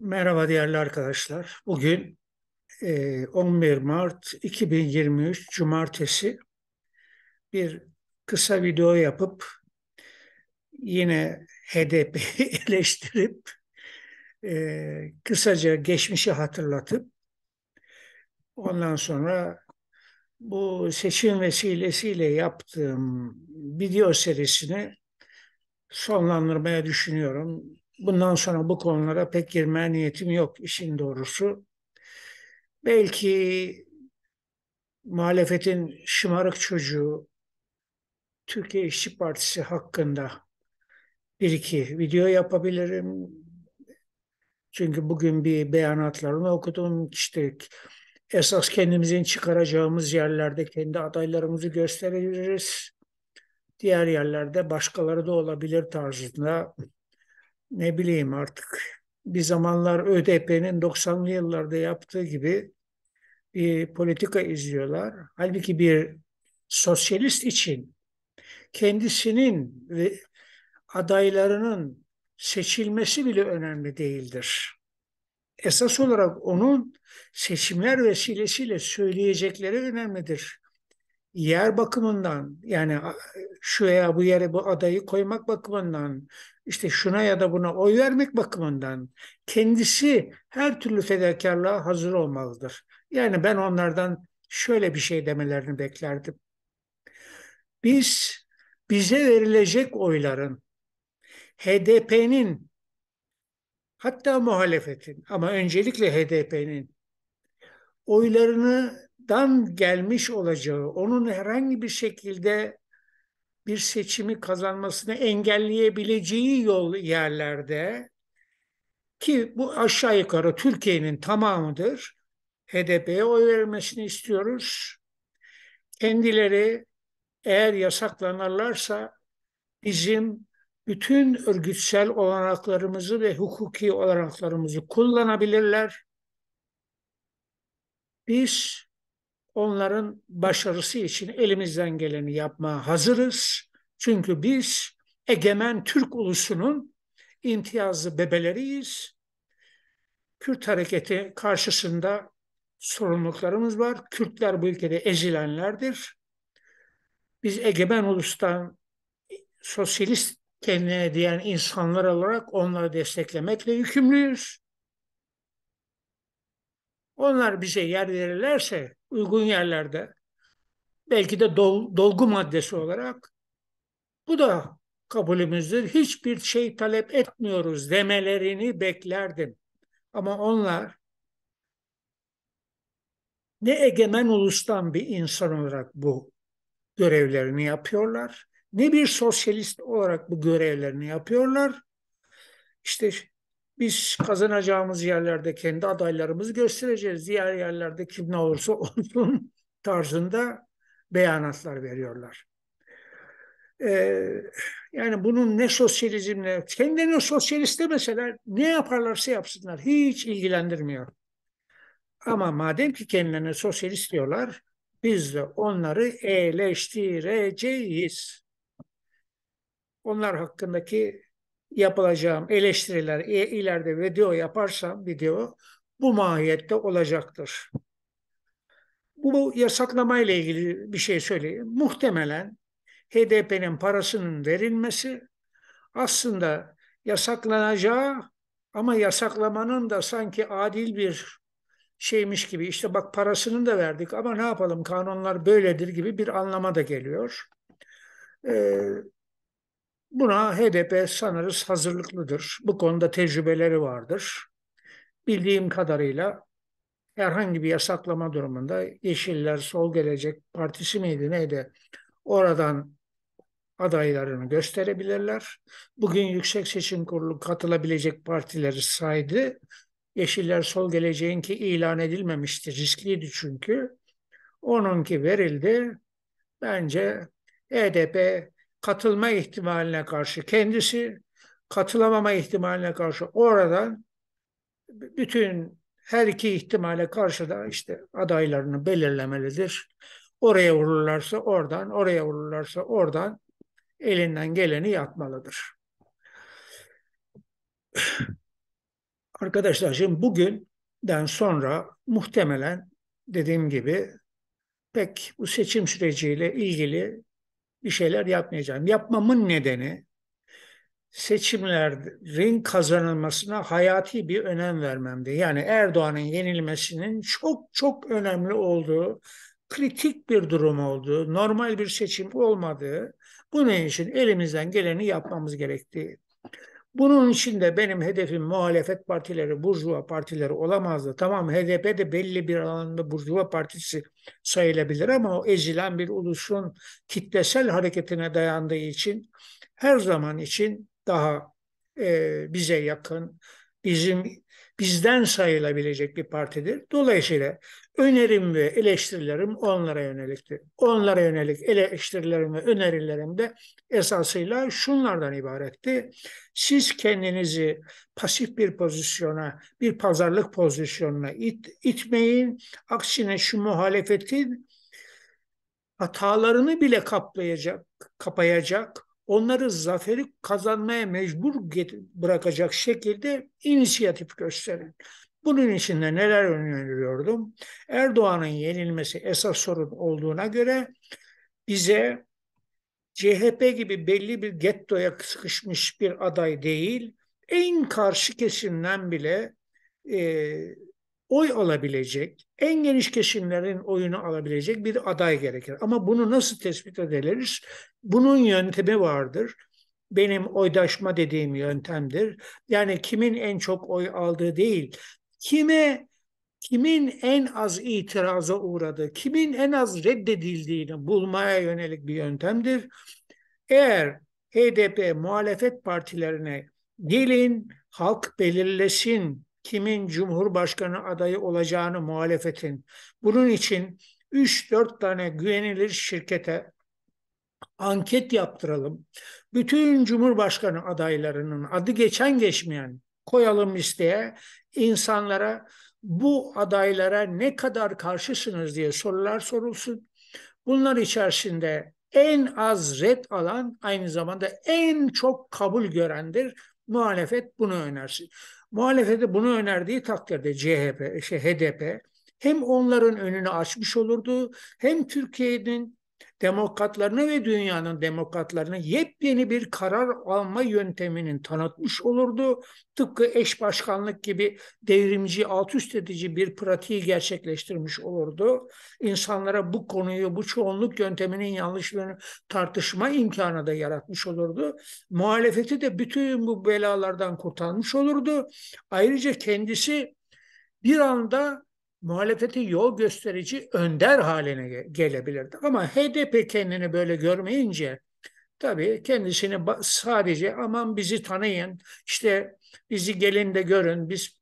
Merhaba değerli arkadaşlar. Bugün 11 e, Mart 2023 Cumartesi bir kısa video yapıp yine HDP eleştirip e, kısaca geçmişi hatırlatıp ondan sonra bu seçim vesilesiyle yaptığım video serisini sonlandırmaya düşünüyorum bundan sonra bu konulara pek girmeye niyetim yok işin doğrusu. Belki muhalefetin şımarık çocuğu Türkiye İşçi Partisi hakkında bir iki video yapabilirim. Çünkü bugün bir beyanatlarını okudum. İşte esas kendimizin çıkaracağımız yerlerde kendi adaylarımızı gösterebiliriz. Diğer yerlerde başkaları da olabilir tarzında ne bileyim artık bir zamanlar ÖDP'nin 90'lı yıllarda yaptığı gibi bir politika izliyorlar. Halbuki bir sosyalist için kendisinin ve adaylarının seçilmesi bile önemli değildir. Esas olarak onun seçimler vesilesiyle söyleyecekleri önemlidir yer bakımından yani şu şuraya bu yere bu adayı koymak bakımından işte şuna ya da buna oy vermek bakımından kendisi her türlü fedakarlığa hazır olmalıdır. Yani ben onlardan şöyle bir şey demelerini beklerdim. Biz bize verilecek oyların HDP'nin hatta muhalefetin ama öncelikle HDP'nin oylarını dan gelmiş olacağı, onun herhangi bir şekilde bir seçimi kazanmasını engelleyebileceği yol yerlerde ki bu aşağı yukarı Türkiye'nin tamamıdır. HDP'ye oy vermesini istiyoruz. Kendileri eğer yasaklanırlarsa bizim bütün örgütsel olanaklarımızı ve hukuki olanaklarımızı kullanabilirler. Biz onların başarısı için elimizden geleni yapmaya hazırız. Çünkü biz egemen Türk ulusunun imtiyazlı bebeleriyiz. Kürt hareketi karşısında sorumluluklarımız var. Kürtler bu ülkede ezilenlerdir. Biz egemen ulustan sosyalist kendine diyen insanlar olarak onları desteklemekle yükümlüyüz. Onlar bize yer verirlerse uygun yerlerde belki de dol, dolgu maddesi olarak bu da kabulümüzdür. Hiçbir şey talep etmiyoruz demelerini beklerdim. Ama onlar ne egemen ulustan bir insan olarak bu görevlerini yapıyorlar, ne bir sosyalist olarak bu görevlerini yapıyorlar. İşte biz kazanacağımız yerlerde kendi adaylarımızı göstereceğiz. Diğer yerlerde kim ne olursa olsun tarzında beyanatlar veriyorlar. Ee, yani bunun ne sosyalizmle, kendilerini sosyalist demeseler ne yaparlarsa yapsınlar hiç ilgilendirmiyor. Ama madem ki kendilerini sosyalist diyorlar, biz de onları eleştireceğiz. Onlar hakkındaki yapılacağım eleştiriler ileride video yaparsam video bu mahiyette olacaktır. Bu yasaklama ile ilgili bir şey söyleyeyim. Muhtemelen HDP'nin parasının verilmesi aslında yasaklanacağı ama yasaklamanın da sanki adil bir şeymiş gibi işte bak parasını da verdik ama ne yapalım kanunlar böyledir gibi bir anlama da geliyor. Ee, Buna HDP sanırız hazırlıklıdır. Bu konuda tecrübeleri vardır. Bildiğim kadarıyla herhangi bir yasaklama durumunda Yeşiller Sol Gelecek Partisi miydi neydi? Oradan adaylarını gösterebilirler. Bugün Yüksek Seçim Kurulu katılabilecek partileri saydı. Yeşiller Sol Geleceğin ki ilan edilmemişti. Riskliydi çünkü. Onunki verildi. Bence HDP katılma ihtimaline karşı kendisi, katılamama ihtimaline karşı oradan bütün her iki ihtimale karşı da işte adaylarını belirlemelidir. Oraya vururlarsa oradan, oraya vururlarsa oradan elinden geleni yapmalıdır. Arkadaşlar şimdi bugünden sonra muhtemelen dediğim gibi pek bu seçim süreciyle ilgili bir şeyler yapmayacağım. Yapmamın nedeni seçimlerin kazanılmasına hayati bir önem vermemdi. Yani Erdoğan'ın yenilmesinin çok çok önemli olduğu, kritik bir durum olduğu, normal bir seçim olmadığı, bunun için elimizden geleni yapmamız gerektiği bunun için de benim hedefim muhalefet partileri, burjuva partileri olamazdı. Tamam HDP de belli bir alanda burjuva partisi sayılabilir ama o ezilen bir ulusun kitlesel hareketine dayandığı için her zaman için daha e, bize yakın, bizim bizden sayılabilecek bir partidir. Dolayısıyla önerim ve eleştirilerim onlara yöneliktir. Onlara yönelik eleştirilerim ve önerilerim de esasıyla şunlardan ibaretti. Siz kendinizi pasif bir pozisyona, bir pazarlık pozisyonuna it, itmeyin. Aksine şu muhalefetin hatalarını bile kaplayacak, kapayacak, onları zaferi kazanmaya mecbur bırakacak şekilde inisiyatif gösterin. Bunun için de neler öneriyordum? Erdoğan'ın yenilmesi esas sorun olduğuna göre bize CHP gibi belli bir gettoya sıkışmış bir aday değil, en karşı kesimden bile e, oy alabilecek, en geniş kesimlerin oyunu alabilecek bir aday gerekir. Ama bunu nasıl tespit ederiz? Bunun yöntemi vardır. Benim oydaşma dediğim yöntemdir. Yani kimin en çok oy aldığı değil, kime kimin en az itiraza uğradığı, kimin en az reddedildiğini bulmaya yönelik bir yöntemdir. Eğer HDP muhalefet partilerine gelin, halk belirlesin kimin cumhurbaşkanı adayı olacağını muhalefetin. Bunun için 3-4 tane güvenilir şirkete anket yaptıralım. Bütün cumhurbaşkanı adaylarının adı geçen geçmeyen koyalım listeye insanlara bu adaylara ne kadar karşısınız diye sorular sorulsun. Bunlar içerisinde en az red alan aynı zamanda en çok kabul görendir. Muhalefet bunu önersin. Muhalefete bunu önerdiği takdirde CHP, şey HDP hem onların önünü açmış olurdu hem Türkiye'nin demokratlarına ve dünyanın demokratlarına yepyeni bir karar alma yönteminin tanıtmış olurdu. Tıpkı eş başkanlık gibi devrimci, alt üst edici bir pratiği gerçekleştirmiş olurdu. İnsanlara bu konuyu, bu çoğunluk yönteminin yanlışlığını tartışma imkanı da yaratmış olurdu. Muhalefeti de bütün bu belalardan kurtarmış olurdu. Ayrıca kendisi bir anda muhalefeti yol gösterici önder haline gelebilirdi. Ama HDP kendini böyle görmeyince tabii kendisini sadece aman bizi tanıyın, işte bizi gelin de görün, biz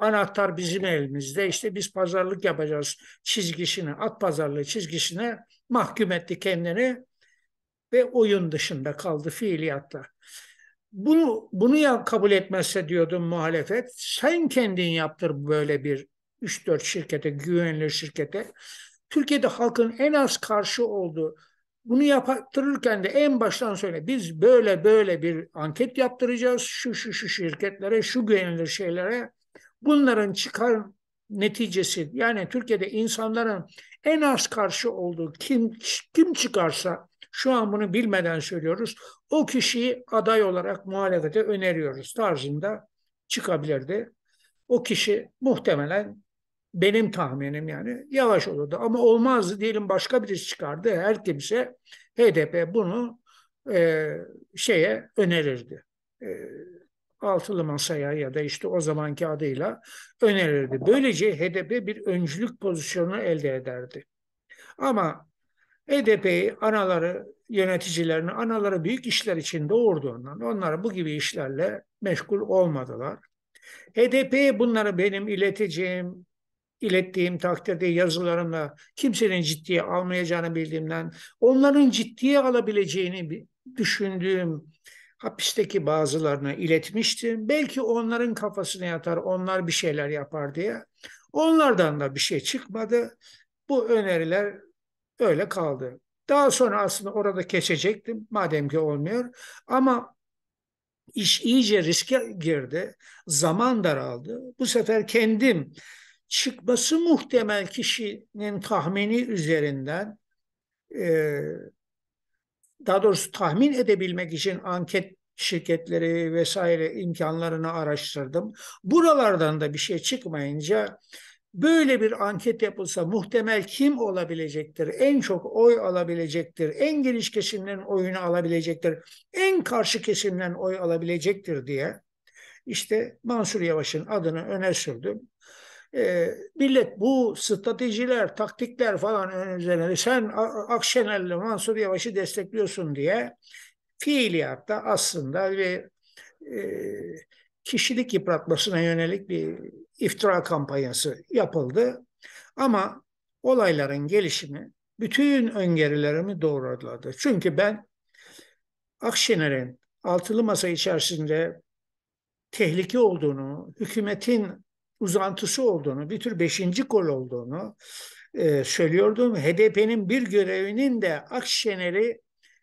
anahtar bizim elimizde, işte biz pazarlık yapacağız çizgisine, at pazarlığı çizgisine mahkum etti kendini ve oyun dışında kaldı fiiliyatta. Bunu, bunu ya kabul etmezse diyordum muhalefet, sen kendin yaptır böyle bir 3-4 şirkete, güvenilir şirkete. Türkiye'de halkın en az karşı olduğu, bunu yaptırırken de en baştan söyle biz böyle böyle bir anket yaptıracağız şu şu şu şirketlere, şu güvenilir şeylere. Bunların çıkar neticesi yani Türkiye'de insanların en az karşı olduğu kim kim çıkarsa şu an bunu bilmeden söylüyoruz. O kişiyi aday olarak muhalefete öneriyoruz tarzında çıkabilirdi. O kişi muhtemelen benim tahminim yani yavaş olurdu. Ama olmaz diyelim başka birisi çıkardı. Her kimse HDP bunu e, şeye önerirdi. E, altılı masaya ya da işte o zamanki adıyla önerirdi. Böylece HDP bir öncülük pozisyonunu elde ederdi. Ama HDP'yi anaları, yöneticilerini, anaları büyük işler için doğurduğundan onlar bu gibi işlerle meşgul olmadılar. HDP'ye bunları benim ileteceğim ilettiğim takdirde yazılarımla kimsenin ciddiye almayacağını bildiğimden, onların ciddiye alabileceğini düşündüğüm hapisteki bazılarına iletmiştim. Belki onların kafasına yatar, onlar bir şeyler yapar diye. Onlardan da bir şey çıkmadı. Bu öneriler öyle kaldı. Daha sonra aslında orada kesecektim madem ki olmuyor. Ama iş iyice riske girdi. Zaman daraldı. Bu sefer kendim çıkması muhtemel kişinin tahmini üzerinden e, daha doğrusu tahmin edebilmek için anket şirketleri vesaire imkanlarını araştırdım. Buralardan da bir şey çıkmayınca böyle bir anket yapılsa muhtemel kim olabilecektir? En çok oy alabilecektir. En geniş kesimden oyunu alabilecektir. En karşı kesimden oy alabilecektir diye işte Mansur Yavaş'ın adını öne sürdüm. E, millet bu stratejiler, taktikler falan üzerine sen Akşener'le Mansur Yavaş'ı destekliyorsun diye fiiliyatta aslında bir e, kişilik yıpratmasına yönelik bir iftira kampanyası yapıldı. Ama olayların gelişimi bütün öngörülerimi doğruladı. Çünkü ben Akşener'in altılı masa içerisinde tehlike olduğunu, hükümetin uzantısı olduğunu, bir tür beşinci kol olduğunu e, söylüyordum. HDP'nin bir görevinin de Akşener'i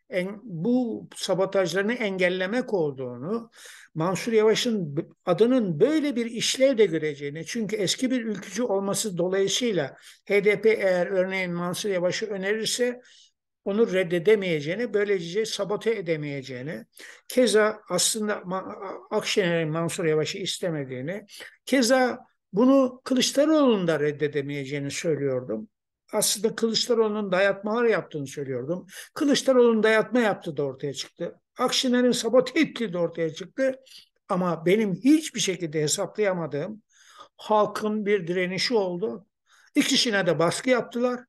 en, bu sabotajlarını engellemek olduğunu, Mansur Yavaş'ın adının böyle bir işlev de göreceğini, çünkü eski bir ülkücü olması dolayısıyla HDP eğer örneğin Mansur Yavaş'ı önerirse onu reddedemeyeceğini, böylece şey sabote edemeyeceğini, keza aslında Akşener'in Mansur Yavaş'ı istemediğini, keza bunu Kılıçdaroğlu'nun da reddedemeyeceğini söylüyordum. Aslında Kılıçdaroğlu'nun dayatmalar yaptığını söylüyordum. Kılıçdaroğlu'nun dayatma yaptığı da ortaya çıktı. Akşener'in sabote ettiği de ortaya çıktı. Ama benim hiçbir şekilde hesaplayamadığım halkın bir direnişi oldu. İkisine de baskı yaptılar.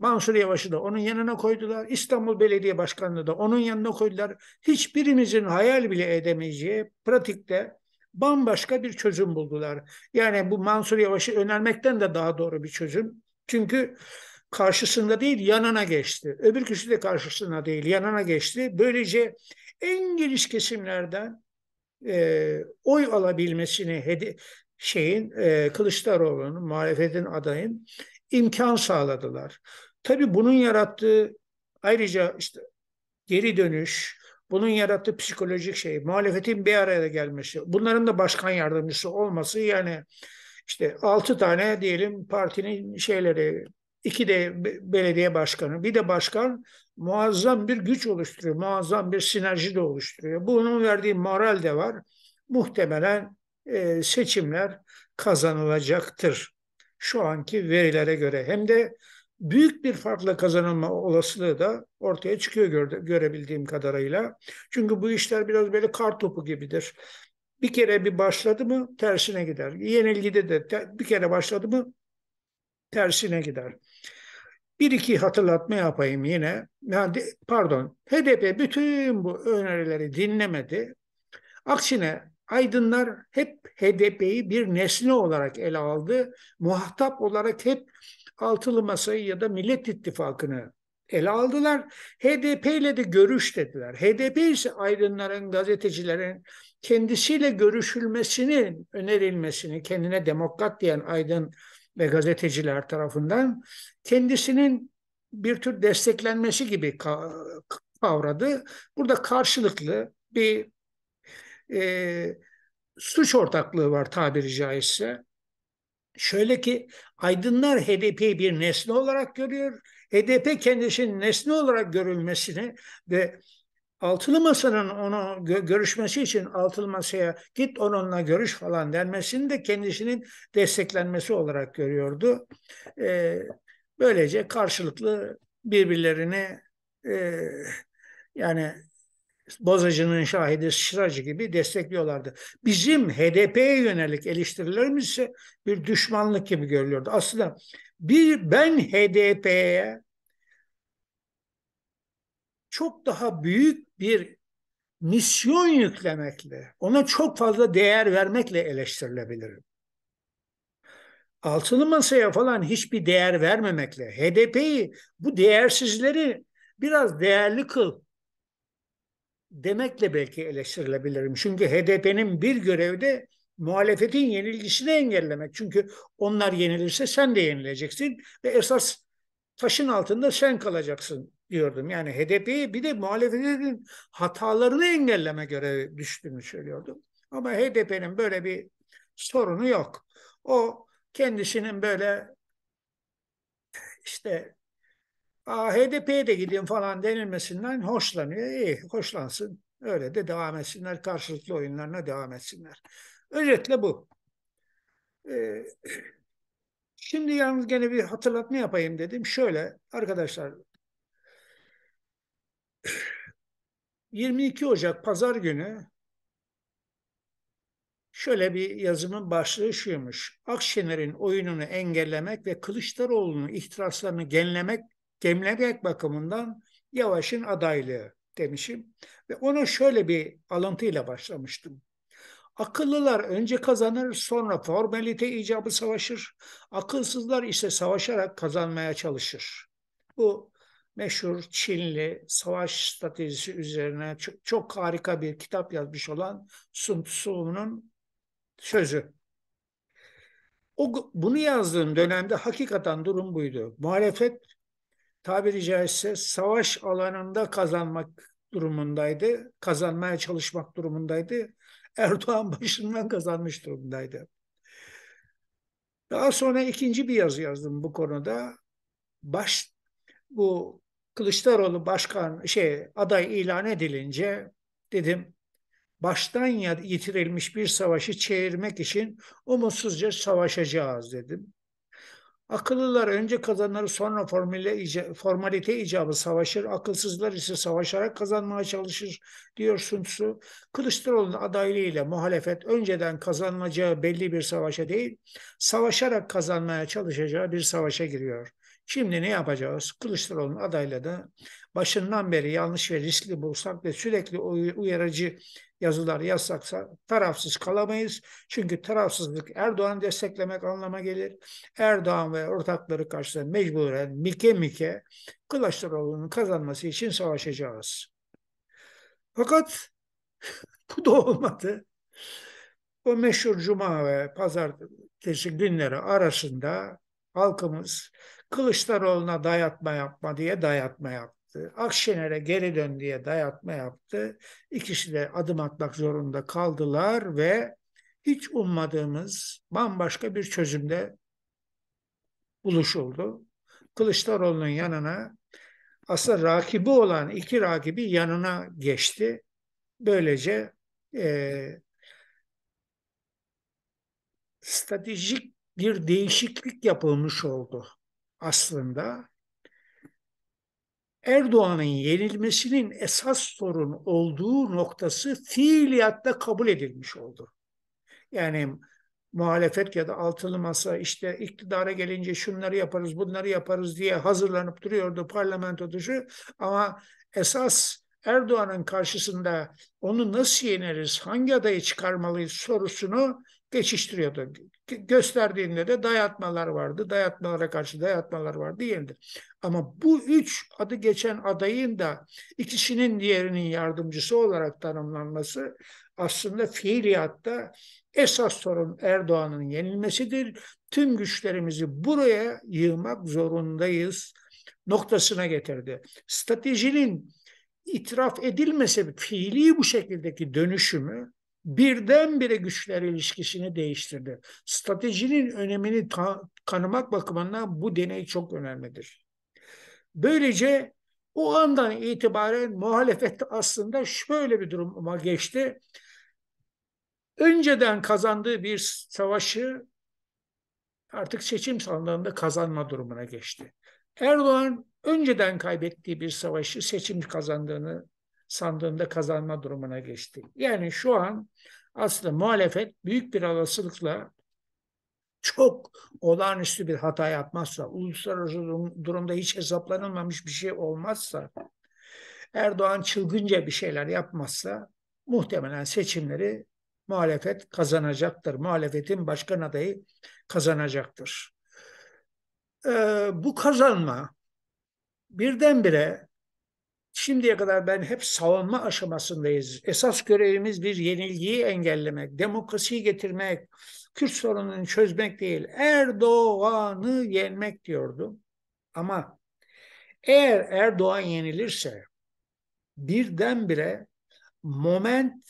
Mansur Yavaş'ı da onun yanına koydular. İstanbul Belediye Başkanı'nı da onun yanına koydular. Hiçbirimizin hayal bile edemeyeceği pratikte bambaşka bir çözüm buldular. Yani bu Mansur Yavaş'ı önermekten de daha doğru bir çözüm. Çünkü karşısında değil yanına geçti. Öbür kişi de karşısına değil yanına geçti. Böylece en geniş kesimlerden e, oy alabilmesini hedi şeyin e, Kılıçdaroğlu'nun muhalefetin adayın imkan sağladılar. Tabii bunun yarattığı ayrıca işte geri dönüş, bunun yarattığı psikolojik şey, muhalefetin bir araya gelmesi, bunların da başkan yardımcısı olması yani işte altı tane diyelim partinin şeyleri, iki de belediye başkanı, bir de başkan muazzam bir güç oluşturuyor, muazzam bir sinerji de oluşturuyor. Bunun verdiği moral de var. Muhtemelen e, seçimler kazanılacaktır şu anki verilere göre. Hem de büyük bir farkla kazanılma olasılığı da ortaya çıkıyor göre, görebildiğim kadarıyla. Çünkü bu işler biraz böyle kar topu gibidir. Bir kere bir başladı mı tersine gider. Yenilgide de te, bir kere başladı mı tersine gider. Bir iki hatırlatma yapayım yine. Yani, pardon, HDP bütün bu önerileri dinlemedi. Aksine aydınlar hep HDP'yi bir nesne olarak ele aldı. Muhatap olarak hep altılı masayı ya da Millet İttifakı'nı ele aldılar. HDP ile de görüş dediler. HDP ise aydınların, gazetecilerin kendisiyle görüşülmesini önerilmesini kendine demokrat diyen aydın ve gazeteciler tarafından kendisinin bir tür desteklenmesi gibi kavradı. Burada karşılıklı bir e, suç ortaklığı var tabiri caizse. Şöyle ki aydınlar HDP'yi bir nesne olarak görüyor. HDP kendisinin nesne olarak görülmesini ve altılı masanın onu gö- görüşmesi için altılı masaya git onunla görüş falan denmesini de kendisinin desteklenmesi olarak görüyordu. Ee, böylece karşılıklı birbirlerini e, yani Bozacı'nın şahidi Şıracı gibi destekliyorlardı. Bizim HDP'ye yönelik eleştirilerimiz ise bir düşmanlık gibi görülüyordu. Aslında bir ben HDP'ye çok daha büyük bir misyon yüklemekle, ona çok fazla değer vermekle eleştirilebilirim. Altılı masaya falan hiçbir değer vermemekle, HDP'yi bu değersizleri biraz değerli kıl, demekle belki eleştirilebilirim. Çünkü HDP'nin bir görevi de muhalefetin yenilgisini engellemek. Çünkü onlar yenilirse sen de yenileceksin ve esas taşın altında sen kalacaksın diyordum. Yani HDP'yi bir de muhalefetin hatalarını engelleme görevi düştüğünü söylüyordum. Ama HDP'nin böyle bir sorunu yok. O kendisinin böyle işte Aa, HDP'ye de gideyim falan denilmesinden hoşlanıyor. İyi, hoşlansın. Öyle de devam etsinler. Karşılıklı oyunlarına devam etsinler. Özetle bu. Ee, şimdi yalnız gene bir hatırlatma yapayım dedim. Şöyle arkadaşlar 22 Ocak Pazar günü şöyle bir yazımın başlığı şuymuş. Akşener'in oyununu engellemek ve Kılıçdaroğlu'nun ihtiraslarını genlemek gemilemek bakımından Yavaş'ın adaylığı demişim. Ve ona şöyle bir alıntıyla başlamıştım. Akıllılar önce kazanır sonra formalite icabı savaşır. Akılsızlar ise savaşarak kazanmaya çalışır. Bu meşhur Çinli savaş stratejisi üzerine çok, çok harika bir kitap yazmış olan Sun Tzu'nun sözü. O, bunu yazdığım dönemde hakikaten durum buydu. Muhalefet tabiri caizse savaş alanında kazanmak durumundaydı. Kazanmaya çalışmak durumundaydı. Erdoğan başından kazanmış durumdaydı. Daha sonra ikinci bir yazı yazdım bu konuda. Baş bu Kılıçdaroğlu başkan şey aday ilan edilince dedim baştan ya yitirilmiş bir savaşı çevirmek için umutsuzca savaşacağız dedim. Akıllılar önce kazanır sonra formüle, formalite icabı savaşır. Akılsızlar ise savaşarak kazanmaya çalışır diyor Sun Kılıçdaroğlu'nun adaylığıyla muhalefet önceden kazanmayacağı belli bir savaşa değil, savaşarak kazanmaya çalışacağı bir savaşa giriyor. Şimdi ne yapacağız? Kılıçdaroğlu'nun adayla da başından beri yanlış ve riskli bulsak ve sürekli uyarıcı yazılar yazsaksa tarafsız kalamayız. Çünkü tarafsızlık Erdoğan desteklemek anlama gelir. Erdoğan ve ortakları karşısında mecburen mike mike Kılıçdaroğlu'nun kazanması için savaşacağız. Fakat bu da olmadı. O meşhur cuma ve pazartesi günleri arasında halkımız Kılıçdaroğlu'na dayatma yapma diye dayatma yaptı. Akşener'e geri dön diye dayatma yaptı. İkisi de adım atmak zorunda kaldılar ve hiç ummadığımız bambaşka bir çözümde buluşuldu. Kılıçdaroğlu'nun yanına aslında rakibi olan iki rakibi yanına geçti. Böylece e, stratejik bir değişiklik yapılmış oldu aslında Erdoğan'ın yenilmesinin esas sorun olduğu noktası fiiliyatta kabul edilmiş oldu. Yani muhalefet ya da altılı masa işte iktidara gelince şunları yaparız bunları yaparız diye hazırlanıp duruyordu parlamento dışı ama esas Erdoğan'ın karşısında onu nasıl yeneriz hangi adayı çıkarmalıyız sorusunu geçiştiriyordu. Gösterdiğinde de dayatmalar vardı. Dayatmalara karşı dayatmalar vardı yenildi. Ama bu üç adı geçen adayın da ikisinin diğerinin yardımcısı olarak tanımlanması aslında fiiliyatta esas sorun Erdoğan'ın yenilmesidir. Tüm güçlerimizi buraya yığmak zorundayız noktasına getirdi. Stratejinin itiraf edilmese fiili bu şekildeki dönüşümü birdenbire güçler ilişkisini değiştirdi. Stratejinin önemini ta- tanımak bakımından bu deney çok önemlidir. Böylece o andan itibaren muhalefet aslında şöyle bir duruma geçti. Önceden kazandığı bir savaşı artık seçim sandığında kazanma durumuna geçti. Erdoğan önceden kaybettiği bir savaşı seçim kazandığını sandığında kazanma durumuna geçti. Yani şu an aslında muhalefet büyük bir olasılıkla çok olağanüstü bir hata yapmazsa, uluslararası durumda hiç hesaplanılmamış bir şey olmazsa, Erdoğan çılgınca bir şeyler yapmazsa muhtemelen seçimleri muhalefet kazanacaktır. Muhalefetin başkan adayı kazanacaktır. Ee, bu kazanma birdenbire Şimdiye kadar ben hep savunma aşamasındayız. Esas görevimiz bir yenilgiyi engellemek, demokrasiyi getirmek, Kürt sorununu çözmek değil. Erdoğan'ı yenmek diyordum. Ama eğer Erdoğan yenilirse birdenbire moment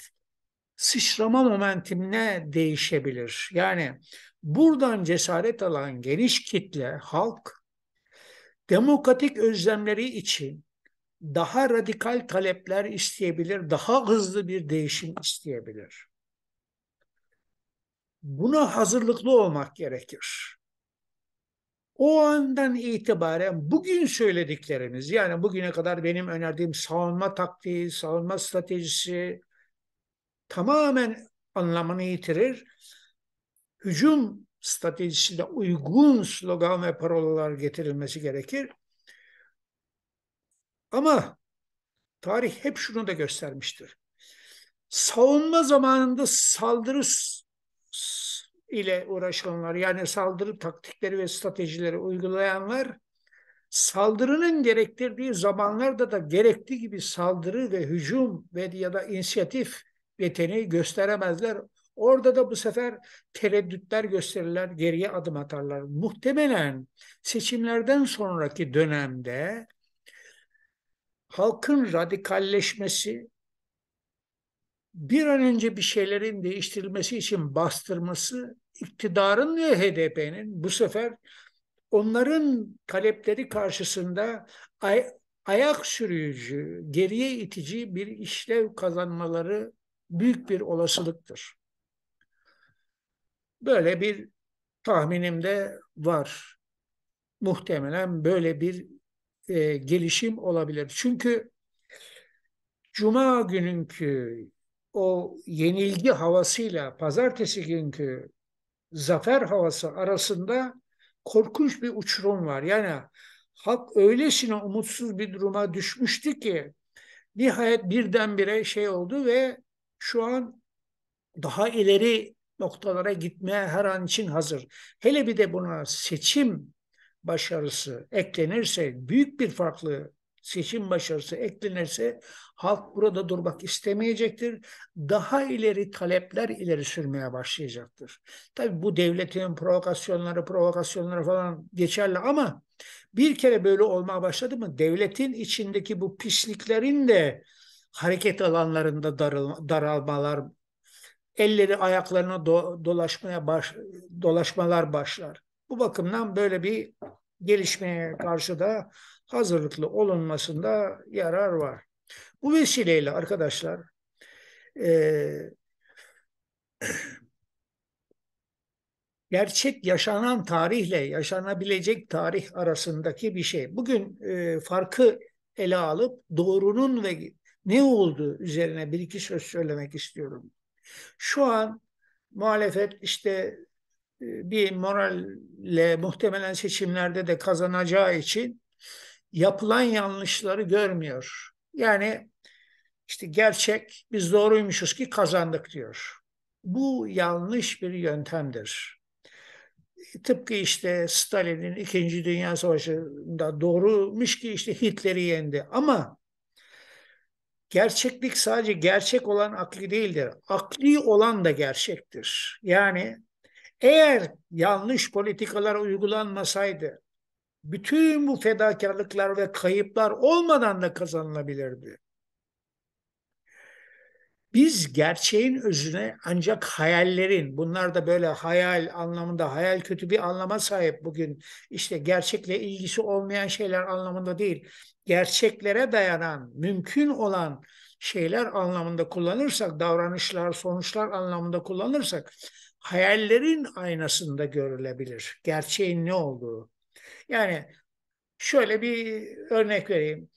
sıçrama momentimine değişebilir. Yani buradan cesaret alan geniş kitle, halk demokratik özlemleri için daha radikal talepler isteyebilir, daha hızlı bir değişim isteyebilir. Buna hazırlıklı olmak gerekir. O andan itibaren bugün söylediklerimiz yani bugüne kadar benim önerdiğim savunma taktiği, savunma stratejisi tamamen anlamını yitirir. Hücum stratejisine uygun slogan ve parolalar getirilmesi gerekir. Ama tarih hep şunu da göstermiştir. Savunma zamanında saldırı ile uğraşanlar yani saldırı taktikleri ve stratejileri uygulayanlar saldırının gerektirdiği zamanlarda da gerektiği gibi saldırı ve hücum ve ya da inisiyatif yeteneği gösteremezler. Orada da bu sefer tereddütler gösterirler, geriye adım atarlar. Muhtemelen seçimlerden sonraki dönemde halkın radikalleşmesi, bir an önce bir şeylerin değiştirilmesi için bastırması iktidarın ve HDP'nin bu sefer onların talepleri karşısında ay, ayak sürüyücü, geriye itici bir işlev kazanmaları büyük bir olasılıktır. Böyle bir tahminim de var. Muhtemelen böyle bir e, gelişim olabilir. Çünkü Cuma gününkü o yenilgi havasıyla pazartesi günkü zafer havası arasında korkunç bir uçurum var. Yani halk öylesine umutsuz bir duruma düşmüştü ki nihayet birdenbire şey oldu ve şu an daha ileri noktalara gitmeye her an için hazır. Hele bir de buna seçim başarısı eklenirse, büyük bir farklı seçim başarısı eklenirse halk burada durmak istemeyecektir. Daha ileri talepler ileri sürmeye başlayacaktır. Tabi bu devletin provokasyonları, provokasyonları falan geçerli ama bir kere böyle olmaya başladı mı devletin içindeki bu pisliklerin de hareket alanlarında daralma, daralmalar, elleri ayaklarına do, dolaşmaya baş, dolaşmalar başlar. Bu bakımdan böyle bir gelişmeye karşı da hazırlıklı olunmasında yarar var. Bu vesileyle arkadaşlar e, gerçek yaşanan tarihle yaşanabilecek tarih arasındaki bir şey. Bugün e, farkı ele alıp doğrunun ve ne olduğu üzerine bir iki söz söylemek istiyorum. Şu an muhalefet işte e, bir moralle muhtemelen seçimlerde de kazanacağı için yapılan yanlışları görmüyor. Yani işte gerçek biz doğruymuşuz ki kazandık diyor. Bu yanlış bir yöntemdir. Tıpkı işte Stalin'in İkinci Dünya Savaşı'nda doğruymuş ki işte Hitler'i yendi. Ama gerçeklik sadece gerçek olan akli değildir. Akli olan da gerçektir. Yani eğer yanlış politikalar uygulanmasaydı bütün bu fedakarlıklar ve kayıplar olmadan da kazanılabilirdi. Biz gerçeğin özüne ancak hayallerin, bunlar da böyle hayal anlamında, hayal kötü bir anlama sahip bugün. işte gerçekle ilgisi olmayan şeyler anlamında değil, gerçeklere dayanan, mümkün olan şeyler anlamında kullanırsak, davranışlar, sonuçlar anlamında kullanırsak hayallerin aynasında görülebilir. Gerçeğin ne olduğu. Yani şöyle bir örnek vereyim.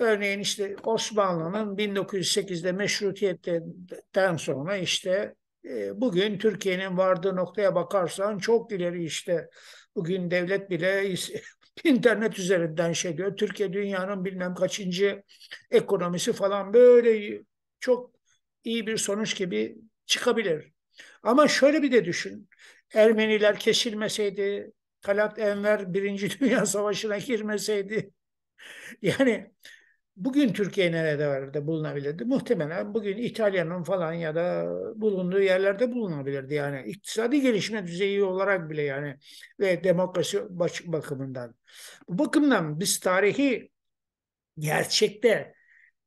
Örneğin işte Osmanlı'nın 1908'de meşrutiyetten sonra işte e, bugün Türkiye'nin vardığı noktaya bakarsan çok ileri işte bugün devlet bile internet üzerinden şey diyor. Türkiye dünyanın bilmem kaçıncı ekonomisi falan böyle çok iyi bir sonuç gibi çıkabilir. Ama şöyle bir de düşün. Ermeniler kesilmeseydi, Talat Enver Birinci Dünya Savaşı'na girmeseydi. Yani bugün Türkiye nerede vardı bulunabilirdi? Muhtemelen bugün İtalya'nın falan ya da bulunduğu yerlerde bulunabilirdi. Yani iktisadi gelişme düzeyi olarak bile yani ve demokrasi bakımından. Bu bakımdan biz tarihi gerçekte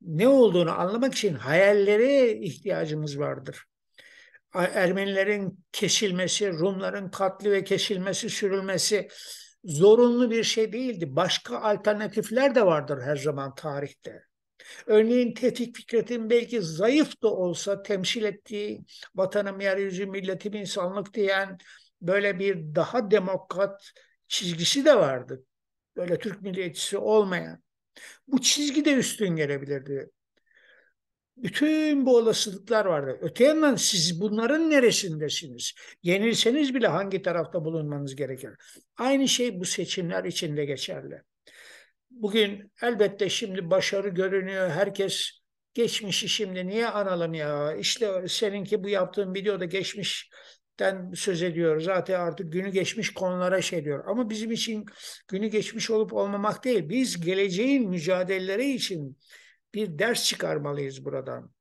ne olduğunu anlamak için hayallere ihtiyacımız vardır. Ermenilerin kesilmesi, Rumların katli ve kesilmesi, sürülmesi zorunlu bir şey değildi. Başka alternatifler de vardır her zaman tarihte. Örneğin Tevfik Fikret'in belki zayıf da olsa temsil ettiği vatanım, yeryüzü, milletim, insanlık diyen böyle bir daha demokrat çizgisi de vardı. Böyle Türk milliyetçisi olmayan. Bu çizgi de üstün gelebilirdi bütün bu olasılıklar vardı. Öte yandan siz bunların neresindesiniz? Yenilseniz bile hangi tarafta bulunmanız gerekir? Aynı şey bu seçimler için de geçerli. Bugün elbette şimdi başarı görünüyor. Herkes geçmişi şimdi niye analım ya? İşte seninki bu yaptığın videoda geçmişten söz ediyor. Zaten artık günü geçmiş konulara şey diyor. Ama bizim için günü geçmiş olup olmamak değil. Biz geleceğin mücadeleleri için bir ders çıkarmalıyız buradan.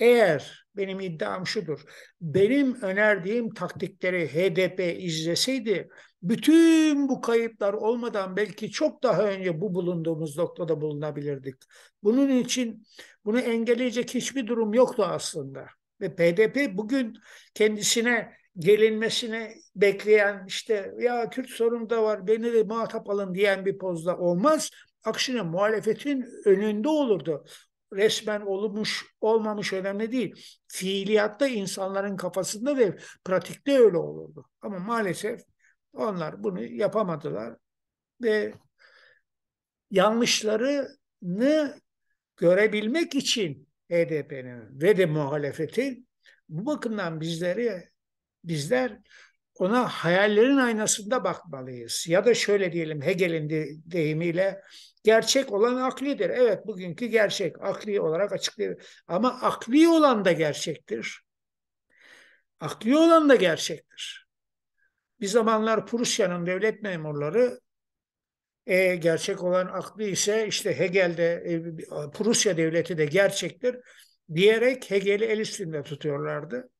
Eğer benim iddiam şudur, benim önerdiğim taktikleri HDP izleseydi bütün bu kayıplar olmadan belki çok daha önce bu bulunduğumuz noktada bulunabilirdik. Bunun için bunu engelleyecek hiçbir durum yoktu aslında. Ve PDP bugün kendisine gelinmesini bekleyen işte ya Kürt sorunu da var beni de muhatap alın diyen bir pozda olmaz aksine muhalefetin önünde olurdu. Resmen olmuş olmamış önemli değil. Fiiliyatta insanların kafasında ve pratikte öyle olurdu. Ama maalesef onlar bunu yapamadılar ve yanlışlarını görebilmek için HDP'nin ve de muhalefetin bu bakımdan bizleri bizler ona hayallerin aynasında bakmalıyız. Ya da şöyle diyelim Hegel'in deyimiyle gerçek olan aklidir. Evet bugünkü gerçek akli olarak açıklayabilir. Ama akli olan da gerçektir. Akli olan da gerçektir. Bir zamanlar Prusya'nın devlet memurları e, gerçek olan akli ise işte Hegel'de e, Prusya devleti de gerçektir diyerek Hegel'i el üstünde tutuyorlardı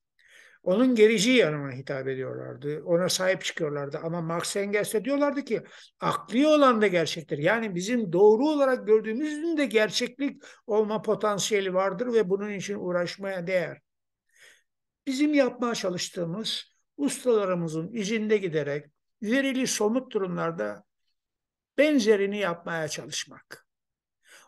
onun gerici yanına hitap ediyorlardı. Ona sahip çıkıyorlardı. Ama Marx Engels'e diyorlardı ki akli olan da gerçektir. Yani bizim doğru olarak gördüğümüzün de gerçeklik olma potansiyeli vardır ve bunun için uğraşmaya değer. Bizim yapmaya çalıştığımız ustalarımızın izinde giderek verili somut durumlarda benzerini yapmaya çalışmak.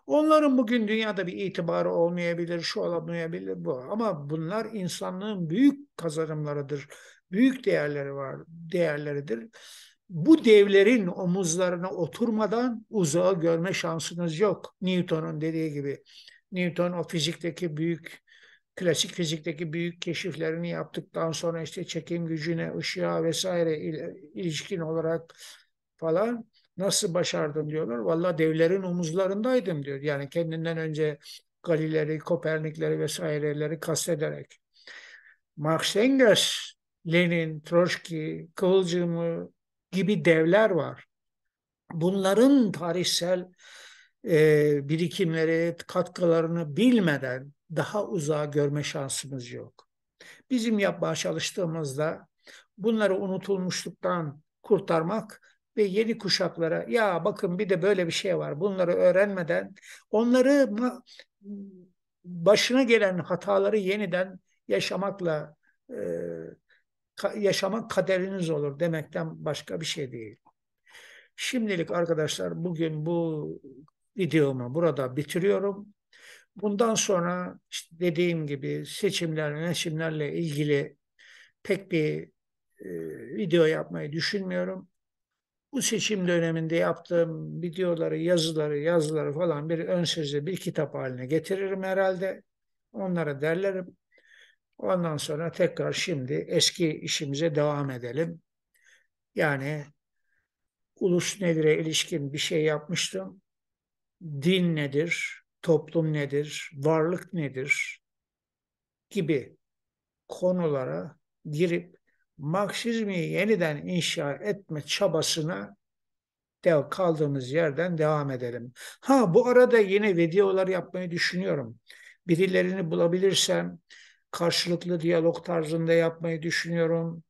Onların bugün dünyada bir itibarı olmayabilir, şu olamayabilir, bu. Ama bunlar insanlığın büyük kazanımlarıdır. Büyük değerleri var, değerleridir. Bu devlerin omuzlarına oturmadan uzağa görme şansınız yok. Newton'un dediği gibi. Newton o fizikteki büyük klasik fizikteki büyük keşiflerini yaptıktan sonra işte çekim gücüne, ışığa vesaire ilişkin olarak falan Nasıl başardın diyorlar. Valla devlerin omuzlarındaydım diyor. Yani kendinden önce Galileri, Kopernikleri vesaireleri kastederek. Marx Engels, Lenin, Trotsky, Kıvılcımı gibi devler var. Bunların tarihsel e, birikimleri, katkılarını bilmeden daha uzağa görme şansımız yok. Bizim yapmaya çalıştığımızda bunları unutulmuşluktan kurtarmak ve yeni kuşaklara ya bakın bir de böyle bir şey var bunları öğrenmeden onları başına gelen hataları yeniden yaşamakla e, yaşamak kaderiniz olur demekten başka bir şey değil. Şimdilik arkadaşlar bugün bu videomu burada bitiriyorum. Bundan sonra işte dediğim gibi seçimler, seçimlerle ilgili pek bir e, video yapmayı düşünmüyorum bu seçim döneminde yaptığım videoları, yazıları, yazıları falan bir ön sözde bir kitap haline getiririm herhalde. Onlara derlerim. Ondan sonra tekrar şimdi eski işimize devam edelim. Yani ulus nedir'e ilişkin bir şey yapmıştım. Din nedir, toplum nedir, varlık nedir gibi konulara girip Marksizmi yeniden inşa etme çabasına dev kaldığımız yerden devam edelim. Ha bu arada yine videolar yapmayı düşünüyorum. Birilerini bulabilirsem karşılıklı diyalog tarzında yapmayı düşünüyorum.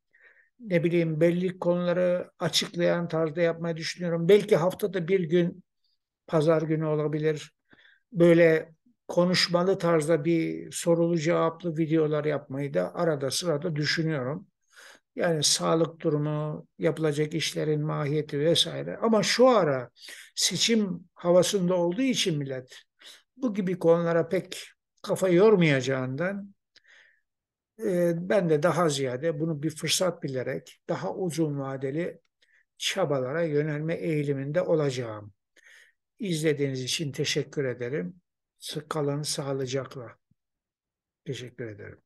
Ne bileyim belli konuları açıklayan tarzda yapmayı düşünüyorum. Belki haftada bir gün pazar günü olabilir. Böyle konuşmalı tarzda bir sorulu cevaplı videolar yapmayı da arada sırada düşünüyorum. Yani sağlık durumu, yapılacak işlerin mahiyeti vesaire. Ama şu ara seçim havasında olduğu için millet bu gibi konulara pek kafa yormayacağından e, ben de daha ziyade bunu bir fırsat bilerek daha uzun vadeli çabalara yönelme eğiliminde olacağım. İzlediğiniz için teşekkür ederim. Kalın sağlıcakla. Teşekkür ederim.